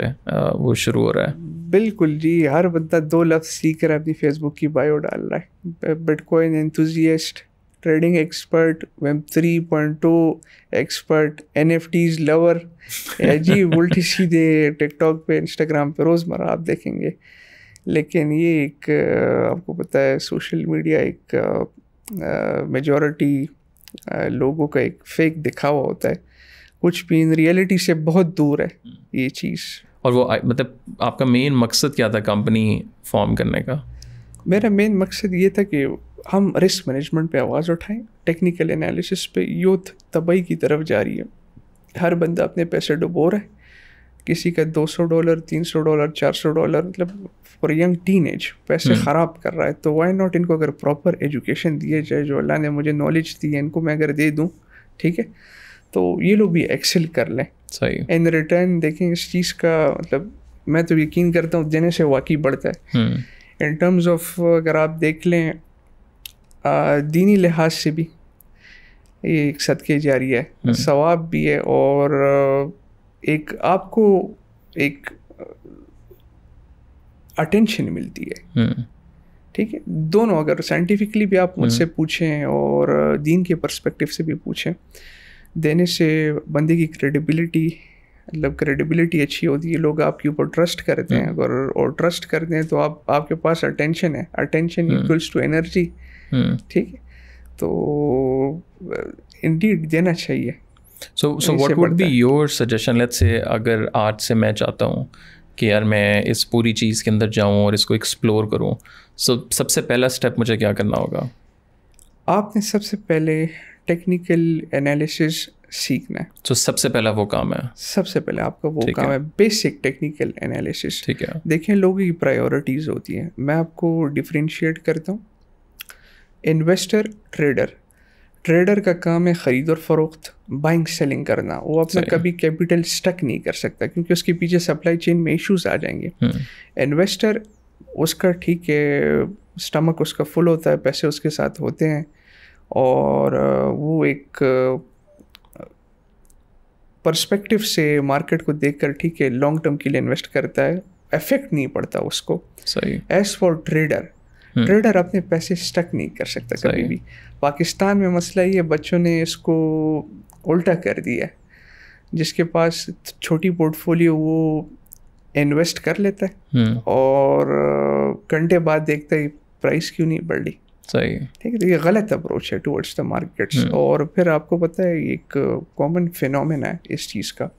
वो शुरू हो रहा है बिल्कुल जी हर बंदा दो लफ्ज़ सीख कर अपनी फेसबुक की बायो डाल रहा है bitcoin enthusiast trading expert web three point two expert N F Ts lover जी उल्टी सीधे टिकटॉक पे इंस्टाग्राम पे रोज़मर्रा आप देखेंगे लेकिन ये एक आपको पता है सोशल मीडिया एक मेजॉरिटी लोगों का एक फेक दिखावा होता है कुछ भी इन रियलिटी से बहुत दूर है हम्म। ये चीज़ और वो मतलब आपका मेन मकसद क्या था कंपनी फॉर्म करने का मेरा मेन मकसद ये था कि हम रिस्क मैनेजमेंट पे आवाज़ उठाएं टेक्निकल एनालिसिस पे यूथ तबाही की तरफ जा रही है हर बंदा अपने पैसे डुबो रहा है किसी का 200 डॉलर 300 डॉलर 400 डॉलर मतलब फॉर यंग टीन एज पैसे हम्म। ख़राब कर रहा है तो वाई नॉट इनको अगर प्रॉपर एजुकेशन दिए जाए जो अल्लाह ने मुझे नॉलेज दी है इनको मैं अगर दे दूँ ठीक है तो ये लोग भी एक्सेल कर लें सही इन रिटर्न देखें इस चीज़ का मतलब मैं तो यकीन करता हूँ देने से वाकई बढ़ता है इन टर्म्स ऑफ अगर आप देख लें दीनी लिहाज से भी ये एक सदक़े जारी है हम्म। सवाब भी है और एक आपको एक अटेंशन मिलती है हम्म। ठीक है दोनों अगर साइंटिफिकली भी आप हम्म। मुझसे पूछें और दीन के पर्सपेक्टिव से भी पूछें देने से बंदे की क्रेडिबिलिटी मतलब क्रेडिबिलिटी अच्छी होती है लोग आपके ऊपर ट्रस्ट करते हैं हाँ। अगर और ट्रस्ट करते हैं तो आप आपके पास अटेंशन है अटेंशन इक्वल्स टू एनर्जी ठीक है तो इंडीड देना चाहिए so so what would be your suggestion let's say अगर आर्ट से मैं चाहता हूँ कि यार मैं इस पूरी चीज़ के अंदर जाऊँ और इसको एक्सप्लोर करूँ सो so, सबसे पहला स्टेप मुझे क्या करना होगा आपने सबसे पहले टेक्निकल एनालिसिस सीखना है तो सबसे पहला वो काम है सबसे पहले आपका वो काम है बेसिक टेक्निकल एनालिसिस ठीक है देखें लोगों की प्रायोरिटीज़ होती हैं मैं आपको डिफ्रेंशिएट करता हूँ इन्वेस्टर ट्रेडर ट्रेडर का काम है ख़रीद और फरोख्त बाइंग सेलिंग करना वो अपना कभी कैपिटल स्टक नहीं कर सकता क्योंकि उसके पीछे सप्लाई चेन में इश्यूज आ जाएंगे इन्वेस्टर हम्म। उसका ठीक है स्टमक उसका फुल होता है पैसे उसके साथ होते हैं और वो एक पर्सपेक्टिव से मार्केट को देखकर ठीक है लॉन्ग टर्म के लिए इन्वेस्ट करता है इफेक्ट नहीं पड़ता उसको सही एज फॉर ट्रेडर ट्रेडर अपने पैसे स्टक नहीं कर सकता कभी भी पाकिस्तान में मसला ये बच्चों ने इसको उल्टा कर दिया जिसके पास छोटी पोर्टफोलियो वो इन्वेस्ट कर लेता है हम्म। और घंटे बाद देखता है प्राइस क्यों नहीं बढ़ रही सही ठीक है तो ये गलत अप्रोच है टूवर्ड्स द मार्केट्स और फिर आपको पता है एक कॉमन फिनोमिन है इस चीज़ का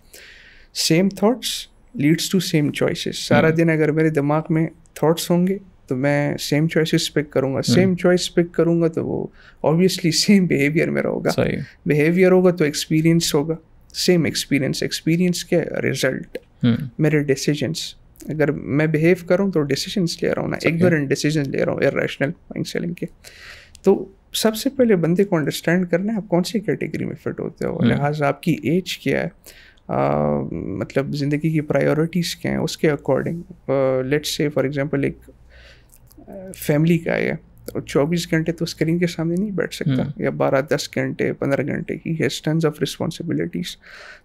same thoughts leads to same choices सारा हम्म। दिन अगर मेरे दिमाग में थाट्स होंगे तो मैं सेम चॉइसेस पिक करूंगा सेम चॉइस पिक करूंगा तो वो ऑब्वियसली सेम बिहेवियर मेरा होगा बिहेवियर होगा तो एक्सपीरियंस होगा सेम एक्सपीरियंस एक्सपीरियंस के रिजल्ट मेरे डिसीजंस अगर मैं बिहेव करूँ तो डिसीजन ले रहा हूँ ना इग्नोरेंट डिसीजन ले रहा हूँ रैशनल माइंड सेलिंग के तो सबसे पहले बंदे को अंडरस्टैंड करना है आप कौन सी कैटेगरी में फिट होते हो hmm. लिहाजा आपकी एज क्या है आ, मतलब ज़िंदगी की प्रायोरिटीज़ क्या हैं उसके according let's say for example एक फैमिली का है तो चौबीस घंटे तो स्क्रीन के सामने नहीं बैठ सकता hmm. या बारह दस घंटे पंद्रह घंटे की है टन्स ऑफ रिस्पॉन्सिबिलिटीज़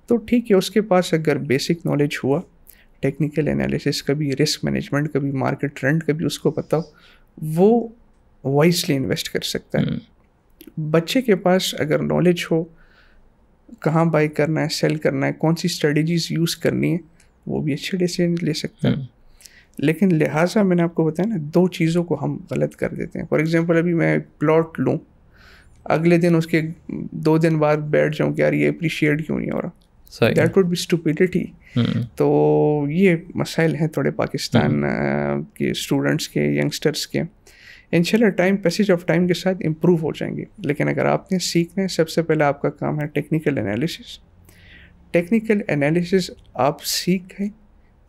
तो ठीक है उसके पास अगर बेसिक नॉलेज हुआ टेक्निकल एनालिसिस का भी रिस्क मैनेजमेंट का भी मार्केट ट्रेंड का भी उसको पता हो वो वाइसली इन्वेस्ट कर सकता है हम्म। बच्चे के पास अगर नॉलेज हो कहाँ बाई करना है सेल करना है कौन सी स्ट्रेटजीज यूज़ करनी है वो भी अच्छे डिसीजन ले सकता है हम्म। लेकिन लिहाजा मैंने आपको बताया ना दो चीज़ों को हम गलत कर देते हैं फॉर एग्ज़ाम्पल अभी मैं प्लॉट लूँ अगले दिन उसके दो दिन बाद बैठ जाऊँ कि यार ये अप्रिशिएट क्यों नहीं हो रहा दैट वुड बी स्टूपिडिटी तो ये मसाइल हैं थोड़े पाकिस्तान hmm. के स्टूडेंट्स के यंगस्टर्स के इनशाला टाइम पैसेज ऑफ टाइम के साथ इम्प्रूव हो जाएंगे लेकिन अगर आपने सीखना है सबसे पहले आपका काम है टेक्निकल एनालिसिस टेक्निकल एनालिसिस आप सीख गए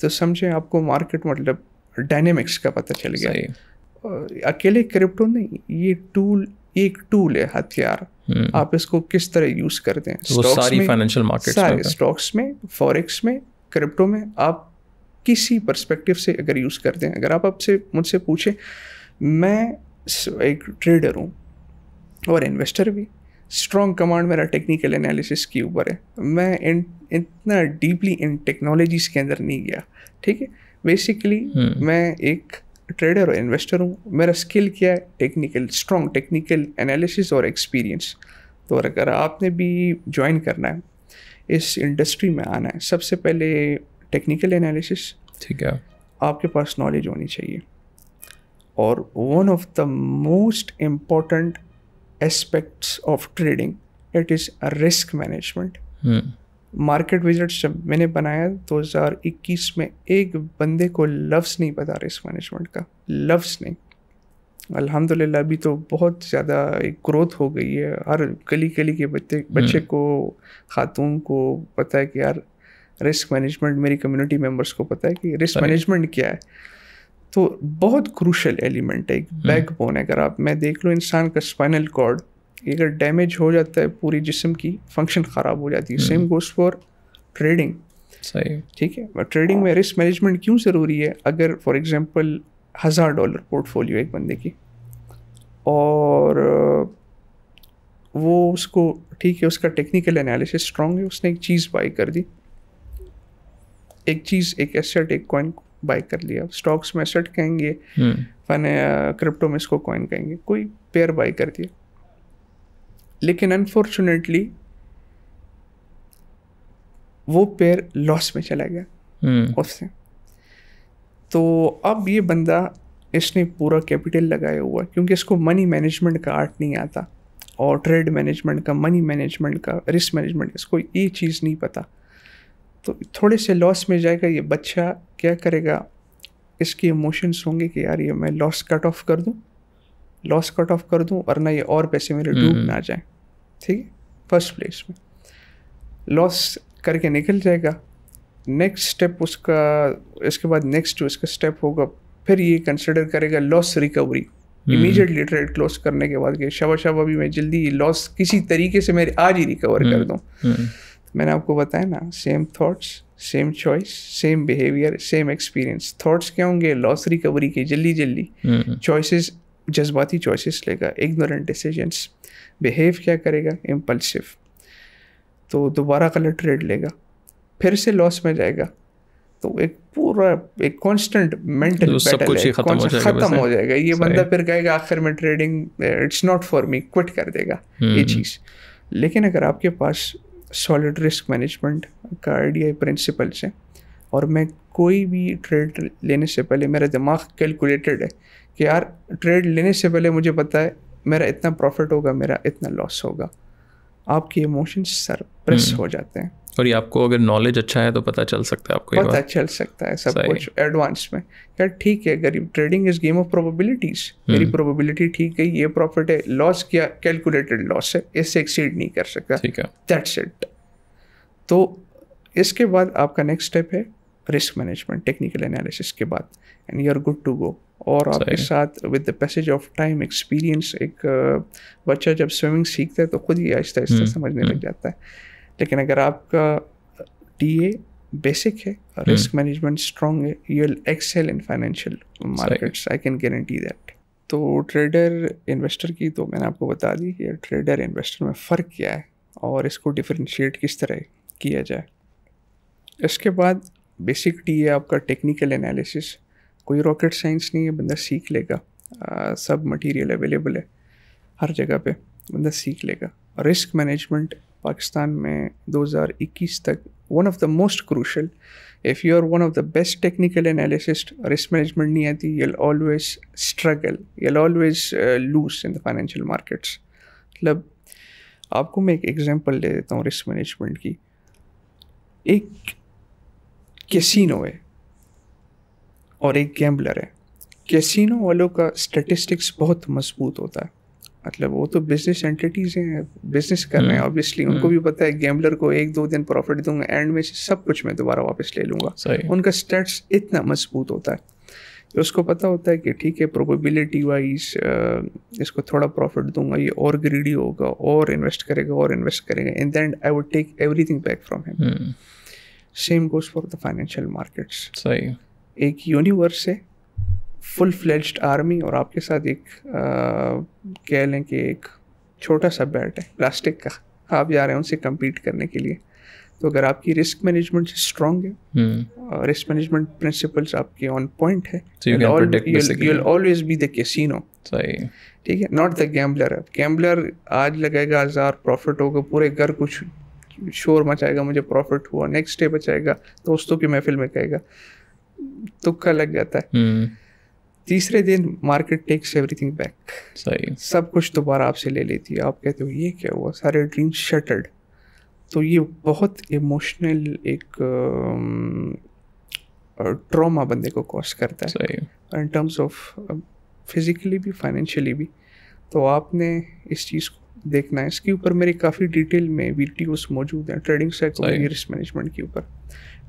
तो समझें आपको मार्केट मतलब डायनेमिक्स का पता चल गया अकेले क्रिप्टो नहीं ये टूल एक टूल है हथियार हम्म। आप इसको किस तरह यूज करते हैं तो सारी फाइनेंशियल मार्केट सारे स्टॉक्स में फॉरेक्स में क्रिप्टो में आप किसी परस्पेक्टिव से अगर यूज़ करते हैं अगर आप आपसे मुझसे पूछें मैं एक ट्रेडर हूँ और इन्वेस्टर भी स्ट्रॉन्ग कमांड मेरा टेक्निकल एनालिसिस के ऊपर है मैं इन इतना डीपली इन टेक्नोलॉजीज़ के अंदर नहीं गया ठीक है बेसिकली हम्म। मैं एक ट्रेडर और इन्वेस्टर हूँ मेरा स्किल क्या है टेक्निकल स्ट्रॉन्ग टेक्निकल एनालिसिस और एक्सपीरियंस तो अगर आपने भी ज्वाइन करना है इस इंडस्ट्री में आना है सबसे पहले टेक्निकल एनालिसिस ठीक है आपके पास नॉलेज होनी चाहिए और one of the most important aspects of trading it is risk management market visits जब मैंने बनाया 2021 में एक बंदे को लफ्ज़ नहीं पता रिस्क मैनेजमेंट का लफ्ज़ नहीं अल्हम्दुलिल्लाह अभी तो बहुत ज़्यादा एक ग्रोथ हो गई है हर गली गली के बच्चे हम्म। बच्चे को खातून को पता है कि यार रिस्क मैनेजमेंट मेरी कम्युनिटी मेम्बर्स को पता है कि रिस्क मैनेजमेंट क्या है तो बहुत क्रूशल एलिमेंट है एक बैकबोन हम्म। है अगर आप मैं देख लूँ इंसान का स्पाइनल कॉर्ड अगर डैमेज हो जाता है पूरी जिसम की फंक्शन ख़राब हो जाती है सेम गोज फॉर ट्रेडिंग सही ठीक है ट्रेडिंग में रिस्क मैनेजमेंट क्यों ज़रूरी है अगर फॉर एग्ज़ाम्पल हज़ार डॉलर पोर्टफोलियो एक बंदे की और वो उसको ठीक है उसका टेक्निकल एनालिसिस स्ट्रॉन्ग है उसने एक चीज़ बाई कर दी एक चीज़ एक एसेट एक कॉइन बाई कर लिया स्टॉक्स में एसेट कहेंगे हम्म। फैन क्रिप्टो में इसको कॉइन कहेंगे कोई पेयर बाई कर दिया लेकिन अनफॉर्चुनेटली वो पेयर लॉस में चला गया हम्म। उससे तो अब ये बंदा इसने पूरा कैपिटल लगाया हुआ क्योंकि इसको मनी मैनेजमेंट का आर्ट नहीं आता और ट्रेड मैनेजमेंट का मनी मैनेजमेंट का रिस्क मैनेजमेंट इसको ये चीज़ नहीं पता तो थोड़े से लॉस में जाएगा ये बच्चा क्या करेगा इसके इमोशंस होंगे कि यार ये मैं लॉस कट ऑफ कर दूँ लॉस कट ऑफ कर दूँ वरना ये और पैसे मेरे डूब हम्म। ना जाए ठीक है फर्स्ट प्लेस में लॉस करके निकल जाएगा नेक्स्ट स्टेप उसका इसके बाद नेक्स्ट उसका स्टेप होगा फिर ये कंसिडर करेगा loss recovery immediately trade close करने के बाद शबा शबा भी मैं जल्दी लॉस किसी तरीके से मेरे आज ही रिकवर कर हम्म। दूँ हम्म। मैंने आपको बताया ना same thoughts same choice same behaviour same experience thoughts क्या होंगे लॉस रिकवरी के जल्दी जल्दी चॉइसेस जज्बाती चॉइसेस लेगा इग्नोरेंट डिसीजंस बिहेव क्या करेगा इम्पल्सिव तो दोबारा कलर ट्रेड लेगा फिर से लॉस में जाएगा तो एक पूरा एक कांस्टेंट मेंटल बैटल खत्म हो जाएगा, खत्म हो हाँ। जाएगा। ये बंदा फिर कहेगा आखिर में trading it's not for me quit कर देगा ये हम्म। चीज़ लेकिन अगर आपके पास सॉलिड रिस्क मैनेजमेंट का आइडिया प्रिंसिपल्स है और मैं कोई भी ट्रेड लेने से पहले मेरा दिमाग कैलकुलेटेड है कि यार ट्रेड लेने से पहले मुझे पता है मेरा इतना प्रॉफिट होगा मेरा इतना लॉस होगा आपके इमोशन हम्म। सरप्रेस हो जाते हैं और ये आपको अगर नॉलेज अच्छा है तो पता चल सकता है आपको पता चल सकता है सब कुछ एडवांस में यार ठीक है गरीब trading is game of probabilities मेरी प्रोबेबिलिटी हम्म। ठीक है ये प्रॉफिट है लॉस क्या कैलकुलेटेड लॉस है इससे एक्सीड नहीं कर सकता ठीक है दैट्स इट तो इसके बाद आपका नेक्स्ट स्टेप है रिस्क मैनेजमेंट टेक्निकल एनालिसिस के बाद and you are good to go और आपके साथ with the passage of time experience एक बच्चा जब स्विमिंग सीखता है तो खुद ही आहिस्ता आहिस्ता हम्म, समझने हम्म। लग जाता है लेकिन अगर आपका टी ए बेसिक है रिस्क मैनेजमेंट स्ट्रॉन्ग है you will excel in financial markets I can guarantee that तो ट्रेडर इन्वेस्टर की तो मैंने आपको बता दी कि ट्रेडर इन्वेस्टर में फ़र्क क्या है और इसको डिफ्रेंशिएट किस तरह किया जाए इसके बाद बेसिक टी है आपका टेक्निकल एनालिसिस कोई रॉकेट साइंस नहीं है बंदा सीख लेगा आ, सब मटेरियल अवेलेबल है हर जगह पे बंदा सीख लेगा रिस्क मैनेजमेंट पाकिस्तान में 2021 तक one of the most crucial if you are one of the best technical analyst risk management नहीं आती you'll always struggle you'll always lose in the financial markets मतलब आपको मैं एक एग्जांपल दे देता हूँ रिस्क मैनेजमेंट की एक कैसीनो है और एक गैम्बलर है कैसीनो वालों का स्टेटिस्टिक्स बहुत मजबूत होता है मतलब वो तो बिजनेस एंटिटीज़ हैं बिजनेस कर रहे हैं ऑब्वियसली हम्म। उनको हम्म। भी पता है गैम्बलर को एक दो दिन प्रॉफिट दूंगा एंड में से सब कुछ मैं दोबारा वापस ले लूँगा उनका स्टेट्स इतना मजबूत होता है तो उसको पता होता है कि ठीक है प्रोबेबिलिटी वाइज इसको थोड़ा प्रॉफिट दूंगा ये और ग्रीडी होगा और इन्वेस्ट करेगा और इन्वेस्ट करेगा in the end I would take everything back from him same goes for the financial markets सही एक यूनिवर्स है फुल फ्लेज्ड आर्मी और आपके साथ एक कह लें कि एक छोटा सा बैट है प्लास्टिक का आप जा रहे हैं उनसे कम्पीट करने के लिए तो अगर आपकी रिस्क मैनेजमेंट स्ट्रॉन्ग है रिस्क मैनेजमेंट प्रिंसिपल्स आपके ऑन पॉइंट है ऑलवेज बी द कैसीनो ठीक है नॉट द गैम्बलर गैम्बलर आज लगेगा हज़ार प्रॉफिट होगा पूरे घर कुछ शोर मचाएगा मुझे प्रॉफिट हुआ नेक्स्ट डे बचाएगा दोस्तों की महफिल में कहेगा तुक्का लग जाता है हम्म। तीसरे दिन मार्केट टेक्स एवरीथिंग बैक सही सब कुछ दोबारा आपसे ले लेती है आप कहते हो ये क्या हुआ सारे ड्रीम्स शटर्ड तो ये बहुत इमोशनल एक ट्रॉमा बंदे को कॉज करता है इन टर्म्स ऑफ फिज़िकली भी फाइनेंशियली भी तो आपने इस चीज़ को देखना है इसके ऊपर मेरे काफ़ी डिटेल में वीडियोस मौजूद हैं ट्रेडिंग साइकोलॉजी रिस्क मैनेजमेंट के ऊपर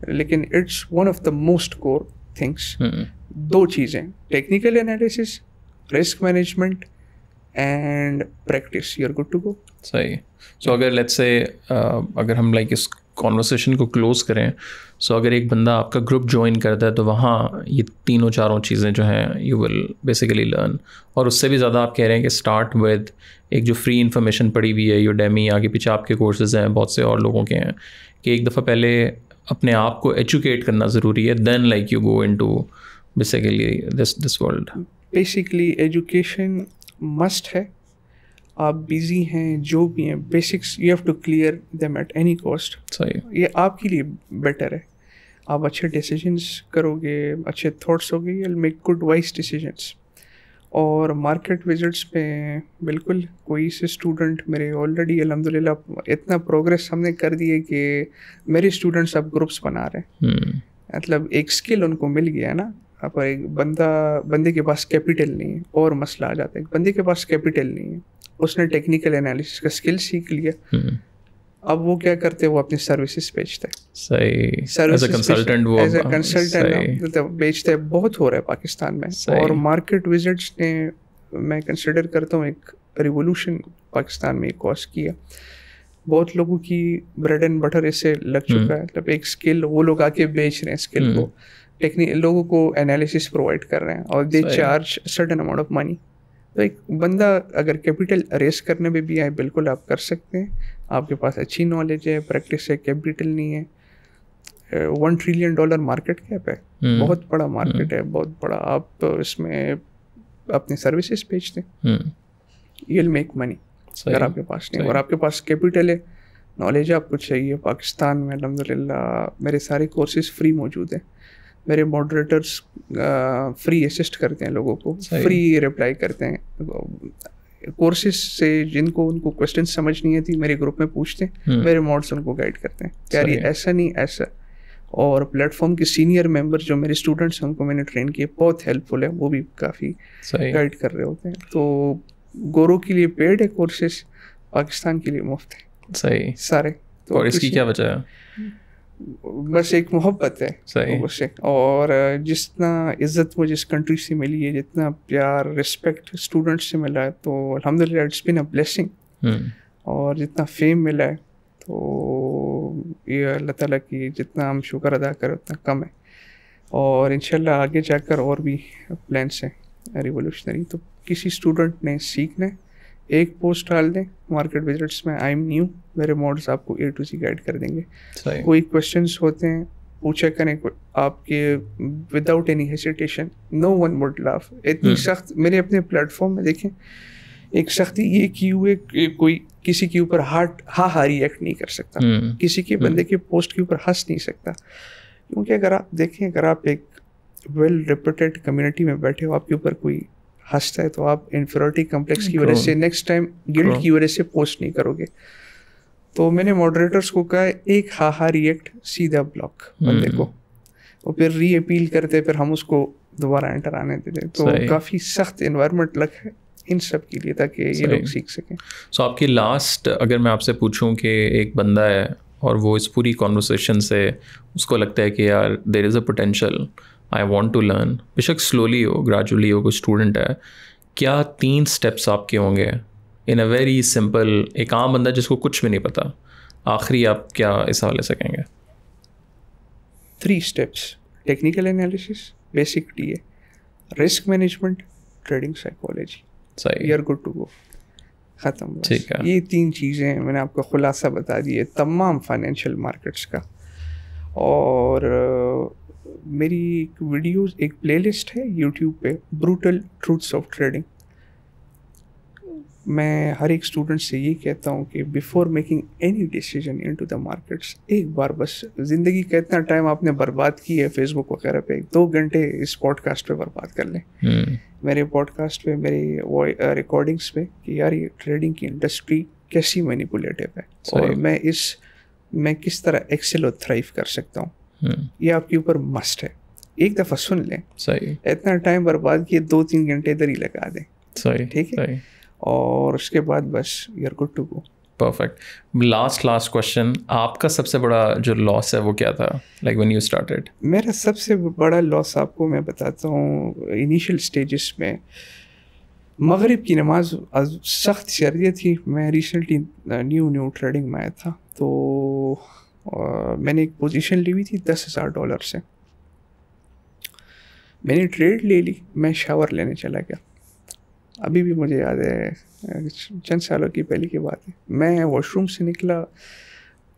लेकिन it's one of the most core things दो चीज़ें technical analysis risk management and practice you are good to go सही सो अगर लेट्स से uh, अगर हम लाइक इस कॉन्वर्सेशन को क्लोज करें सो अगर एक बंदा आपका ग्रुप ज्वाइन करता है तो वहाँ ये तीनों चारों चीज़ें जो हैं यू विल बेसिकली लर्न और उससे भी ज़्यादा आप कह रहे हैं कि स्टार्ट विद एक जो फ्री इन्फॉर्मेशन पड़ी हुई है यू डेमी आगे पीछे आपके कोर्सेज हैं बहुत से और लोगों के हैं कि एक दफ़ा पहले अपने आप को एजुकेट करना ज़रूरी है then like you go in to basically this this world basically education must है आप बिजी हैं जो भी हैं basics you have to clear them at any cost सही ये आपके लिए बेटर है आप अच्छे डिसीजंस करोगे अच्छे थॉट्स होगे you will make good wise decisions और मार्केट विजिट्स पे बिल्कुल कोई से स्टूडेंट मेरे ऑलरेडी अलहमदिल्ला इतना प्रोग्रेस हमने कर दिए कि मेरे स्टूडेंट्स अब ग्रुप्स बना रहे हैं हम्म। मतलब एक स्किल उनको मिल गया है ना अब एक बंदा बंदे के पास कैपिटल नहीं है और मसला आ जाता है बंदे के पास कैपिटल नहीं है उसने टेक्निकल एनालिसिस का स्किल सीख लिया हम्म। अब वो क्या करते हैं वो अपनी सर्विसेज बेचते हैं सही सर्विस कंसल्टेंट वो एज कंसल्टेंट मतलब बेचते हैं बहुत हो रहा है पाकिस्तान में और मार्केट विजिट्स ने मैं कंसिडर करता हूँ एक रिवोल्यूशन पाकिस्तान में कॉज किया बहुत लोगों की ब्रेड एंड बटर इससे लग हम्म। चुका है मतलब एक स्किल वो लोग आके बेच रहे हैं स्किल हम्म। को टेक्निक लोगों को एनालिसिस प्रोवाइड कर रहे हैं और they charge certain amount of money तो एक बंदा अगर कैपिटल रेस करने में भी आए बिल्कुल आप कर सकते हैं आपके पास अच्छी नॉलेज है प्रैक्टिस है कैपिटल नहीं है one trillion dollar market cap है हम्म। बहुत बड़ा मार्केट हम्म। है बहुत बड़ा आप इसमें अपनी सर्विसेज बेचते हैं यू विल मेक मनी अगर आपके पास नहीं और आपके पास कैपिटल है नॉलेज आपको चाहिए पाकिस्तान में अलहमदिल्ला मेरे सारे कोर्सेज फ्री मौजूद हैं मेरे मॉडरेटर्स फ्री असिस्ट करते हैं लोगों को फ्री रिप्लाई करते हैं कोर्सेज से जिनको उनको क्वेश्चन समझ नहीं आती मेरे ग्रुप में पूछते हैं हम्म। मेरे मॉड्स उनको गाइड करते हैं क्या ये ऐसा नहीं ऐसा और प्लेटफॉर्म के सीनियर मेंबर जो मेरे स्टूडेंट्स हैं उनको मैंने ट्रेन किए बहुत हेल्पफुल है वो भी काफ़ी गाइड कर रहे होते हैं तो गोरो के लिए पेड है कोर्सेज पाकिस्तान के लिए मुफ्त है सही सारे तो और इसकी क्या वजह है हम्म। बस एक मोहब्बत है सही उससे और जितना इज़्ज़त मुझे इस कंट्री से मिली है जितना प्यार रिस्पेक्ट स्टूडेंट से मिला है तो अलहमदिल्ला इट्स बिन अ ब्लेसिंग और जितना फेम मिला है तो ये अल्लाह ताला की जितना हम शुक्र अदा करें उतना कम है और इन आगे जाकर और भी प्लान्स हैं रिवोल्यूशनरी तो किसी स्टूडेंट ने सीखना है एक पोस्ट डाल दें मार्केट विजिट्स में आई एम न्यू मेरे मॉडल्स आपको ए टू सी गाइड कर देंगे कोई क्वेश्चन होते हैं पूछा करें आपके without any hesitation no one would laugh इतनी हम्म। सख्त मेरे अपने प्लेटफॉर्म में देखें एक सख्ती ये की हुए कोई किसी के ऊपर हार्ट हा हा रिएक्ट नहीं कर सकता हम्म। किसी के हम्म। बंदे के पोस्ट के ऊपर हंस नहीं सकता क्योंकि अगर आप देखें अगर आप एक वेल रिप्यूटेड कम्युनिटी में बैठे हो आपके ऊपर कोई हंसता है तो आप इन्फेरिटी कम्प्लेक्स की वजह से नेक्स्ट टाइम गिल्ट की वजह से पोस्ट नहीं करोगे तो मैंने मॉडरेटर्स को कहा एक हा हा रिएक्ट सीधा ब्लॉक बंदे hmm. को वो फिर री अपील करते फिर हम उसको दोबारा एंटर आने देते तो काफ़ी सख्त इन्वायरमेंट लग है इन सब के लिए ताकि ये लोग सीख सकें सो so, आपकी लास्ट अगर मैं आपसे पूछूं कि एक बंदा है और वो इस पूरी कॉन्वर्सेशन से उसको लगता है कि यार there is a potential I want to learn बेशक स्लोली हो ग्रेजुअली हो कोई स्टूडेंट है क्या तीन स्टेप्स आपके होंगे इन अ वेरी सिंपल एक आम बंदा जिसको कुछ भी नहीं पता आखिरी आप क्या इस हवाले से कहेंगे three steps technical analysis basic T A risk management trading psychology सही you are good to go ख़त्म ठीक है ये तीन चीज़ें मैंने आपको खुलासा बता दिए तमाम फाइनेंशियल मार्केट्स का और मेरी एक वीडियोस एक प्लेलिस्ट है यूट्यूब पे ब्रूटल ट्रूथ्स ऑफ ट्रेडिंग मैं हर एक स्टूडेंट से ये कहता हूँ कि before making any decision in to the markets एक बार बस ज़िंदगी का इतना टाइम आपने बर्बाद की है फेसबुक वगैरह पे दो घंटे इस पॉडकास्ट पे बर्बाद कर लें hmm. मेरे पॉडकास्ट पे मेरे रिकॉर्डिंग्स uh, पे कि यार ये ट्रेडिंग की इंडस्ट्री कैसी मैनिपुलेटिव है और मैं इस मैं किस तरह एक्सेल और थ्राइव कर सकता हूँ ये आपके ऊपर मस्ट है एक दफ़ा सुन लें सही इतना टाइम बर्बाद किए दो तीन घंटे इधर ही लगा दें सही ठीक है सही। और उसके बाद बस you are good to go perfect last last question आपका सबसे बड़ा जो लॉस है वो क्या था लाइक व्हेन यू स्टार्टेड मेरा सबसे बड़ा लॉस आपको मैं बताता हूँ इनिशियल स्टेजेस में मगरिब की नमाज सख्त शरीय थी मैं रिसेंटली न्यू न्यू ट्रेडिंग में आया था तो और मैंने एक पोजीशन ली हुई थी दस हज़ार डॉलर से मैंने ट्रेड ले ली मैं शावर लेने चला गया अभी भी मुझे याद है चंद सालों की पहले की बात है मैं वॉशरूम से निकला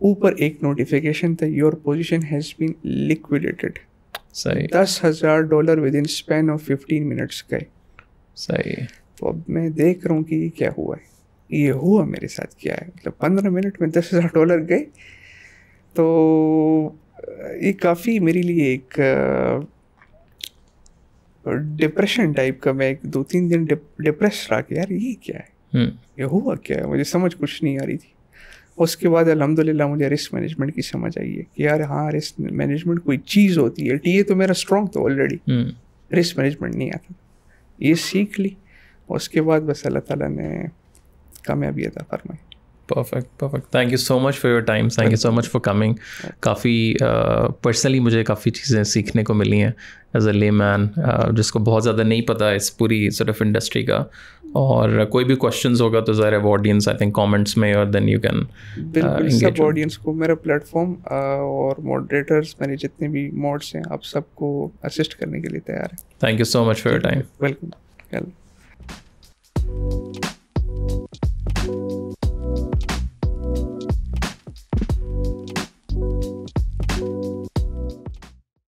ऊपर एक नोटिफिकेशन था your position has been liquidated सही दस हज़ार dollar within span of fifteen minutes गए सही तो अब मैं देख रहा हूँ कि ये क्या हुआ है ये हुआ मेरे साथ क्या है मतलब पंद्रह मिनट में दस हज़ार डॉलर गए तो ये काफ़ी मेरे लिए एक डिप्रेशन टाइप का मैं एक दो तीन दिन डिप्रेस रहा कि यार ये क्या है हम्म। ये हुआ क्या है मुझे समझ कुछ नहीं आ रही थी उसके बाद अलहमदिल्ला मुझे रिस्क मैनेजमेंट की समझ आई है कि यार हाँ रिस्क मैनेजमेंट कोई चीज़ होती है टी तो मेरा स्ट्रॉन्ग था ऑलरेडी रिस्क मैनेजमेंट नहीं आता ये सीख ली उसके बाद बस अल्लाह ताला ने कामयाबी अदा फरमाई perfect perfect thank you so much for your time thank you so much for coming काफ़ी पर्सनली मुझे काफ़ी चीज़ें सीखने को मिली हैं एज अ ले मैन जिसको बहुत ज़्यादा नहीं पता है इस पूरी सर्ट ऑफ इंडस्ट्री का और कोई भी क्वेश्चन होगा तो वो ऑडियंस आई थिंक कॉमेंट्स में और देन यू कैन सब ऑडियंस को मेरा प्लेटफॉर्म uh, और मॉडरेटर्स मेरे जितने भी मॉड्स हैं आप सबको असिस्ट करने के लिए तैयार है thank you so much for your time welcome